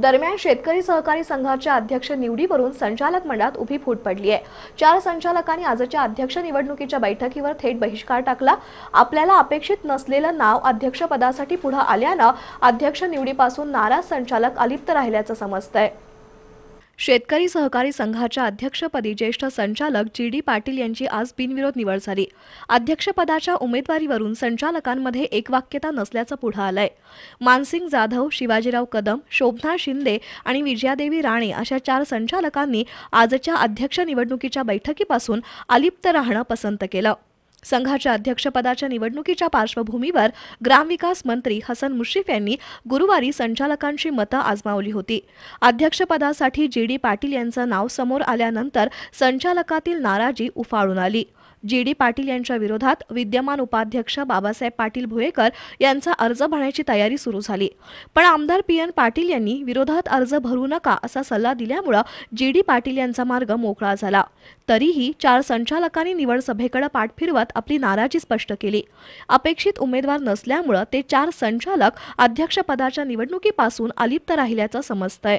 दरम्यान शेतकरी सहकारी संघाच्या अध्यक्ष निवडीवरून संचालक मंडळात उभी फूट पडली आहे चार संचालकांनी आजच्या अध्यक्ष निवडणुकीच्या बैठकीवर थेट बहिष्कार टाकला आपल्याला अपेक्षित नसलेलं नाव अध्यक्षपदासाठी पुढे आल्यानं अध्यक्ष निवडीपासून नाराज संचालक अलिप्त राहिल्याचं समजतंय शेतकरी सहकारी संघाच्या अध्यक्षपदी ज्येष्ठ संचालक जी डी पाटील यांची आज बिनविरोध निवड झाली अध्यक्षपदाच्या उमेदवारीवरून संचालकांमध्ये एकवाक्यता नसल्याचं पुढं आलंय मानसिंग जाधव शिवाजीराव कदम शोभना शिंदे आणि विजयादेवी राणे अशा चार संचालकांनी आजच्या अध्यक्ष निवडणुकीच्या बैठकीपासून अलिप्त राहणं पसंत केलं संघाच्या अध्यक्षपदाच्या निवडणुकीच्या पार्श्वभूमीवर ग्रामविकास मंत्री हसन मुश्रीफ यांनी गुरुवारी संचालकांची मतं आजमावली होती अध्यक्षपदासाठी जी डी पाटील यांचं नाव समोर आल्यानंतर संचालकातील नाराजी उफाळून आली जी डी पाटील यांच्या विरोधात विद्यमान उपाध्यक्ष बाबासाहेब पाटील भुयेकर यांचा अर्ज भरण्याची तयारी सुरू झाली पण आमदार पी एन पाटील यांनी विरोधात अर्ज भरू नका असा सल्ला दिल्यामुळं जी डी पाटील यांचा मार्ग मोकळा झाला तरीही चार संचालकांनी निवड सभेकडे पाठ फिरवत आपली नाराजी स्पष्ट केली अपेक्षित उमेदवार नसल्यामुळं ते चार संचालक अध्यक्षपदाच्या निवडणुकीपासून अलिप्त राहिल्याचं समजतंय